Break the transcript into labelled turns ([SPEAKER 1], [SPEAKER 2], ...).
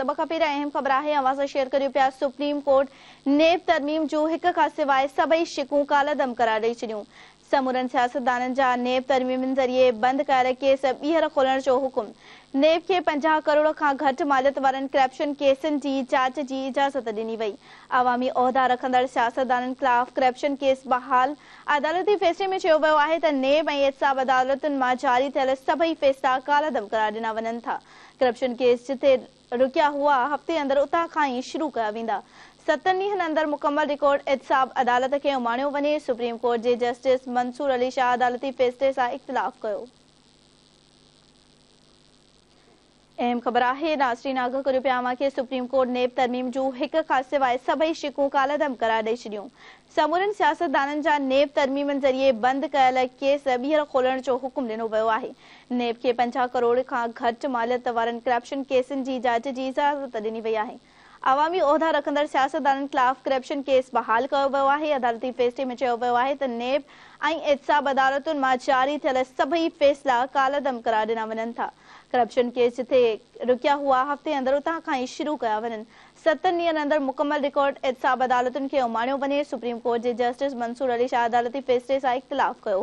[SPEAKER 1] अहम खबर है शेयर सुप्रीम कोर्ट नेब तरमीम जो एक खां सवाइ सभई शिकूं कालदम करार दई छॾियूं समूरन सियासतदान नेब तरमीम ज़रिए बंद कर केस बीहर खोलण जो हुकुम नेब के पंजा करोड़ का घट मालियत वन करप्शन केसन की जांच की इजाज़त दिनी वही अवामी अहदा रखड़ सियासतदान ख़िलाफ़ करप्शन केस बहाल अदालती फैसले में चयो वियो नेब ऐं एतिसाब अदालतुनि मां जारी थियल सभई फ़ैसिला कालादम करार दिना वन था करप्शन केस जिथे रुकिया हुआ हफ़्ते अंदर उतां खां शुरू कया वा सतनिहन اندر مکمل ریکارڈ احتساب عدالت کے امانو ونے سپریم کورٹ دے جسٹس منصور علی شاہ عدالتی فیصلے سا اختلاف کيو اہم خبر اے ناصرین اگہ کرو پیاواں کے سپریم کورٹ نے ترمیم جو اک خاصے سبھی شکوکالدم قرار دے چھڈیو سمورن سیاست دانن جا نیب ترمیمن ذریعے بند کیل کیس ابی ہر کھولن جو حکم دینو وے اے نیب کے 50 کروڑ خان گھٹ مالیت وارن کرپشن کیسن جي جاچ جي اجازت ڏني وئي آهي کرپشن کرپشن کیس کیس بحال बहाल कयो वियो आहे जस्टिस मंसूर अली शाह अदालती फ़ैसिले सां इख़्तिलाफ़ कयो